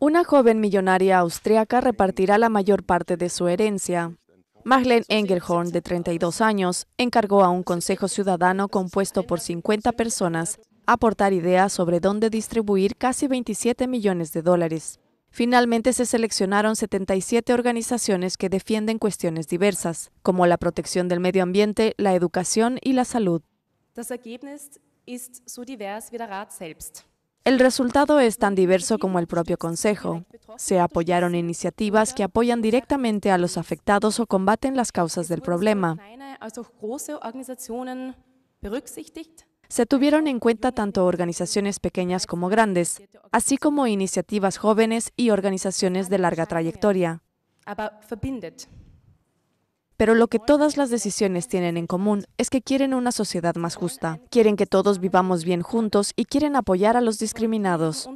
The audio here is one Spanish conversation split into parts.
Una joven millonaria austriaca repartirá la mayor parte de su herencia. Maglen Engelhorn, de 32 años, encargó a un consejo ciudadano compuesto por 50 personas aportar ideas sobre dónde distribuir casi 27 millones de dólares. Finalmente se seleccionaron 77 organizaciones que defienden cuestiones diversas, como la protección del medio ambiente, la educación y la salud. El resultado es tan diverso como el propio Consejo. Se apoyaron iniciativas que apoyan directamente a los afectados o combaten las causas del problema. Se tuvieron en cuenta tanto organizaciones pequeñas como grandes, así como iniciativas jóvenes y organizaciones de larga trayectoria. Pero lo que todas las decisiones tienen en común es que quieren una sociedad más justa, quieren que todos vivamos bien juntos y quieren apoyar a los discriminados.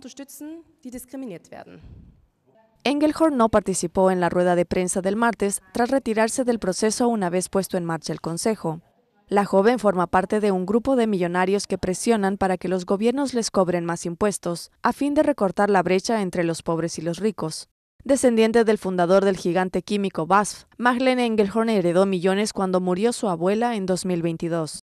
Engelhorn no participó en la rueda de prensa del martes tras retirarse del proceso una vez puesto en marcha el Consejo. La joven forma parte de un grupo de millonarios que presionan para que los gobiernos les cobren más impuestos, a fin de recortar la brecha entre los pobres y los ricos. Descendiente del fundador del gigante químico BASF, Maglen Engelhorn heredó millones cuando murió su abuela en 2022.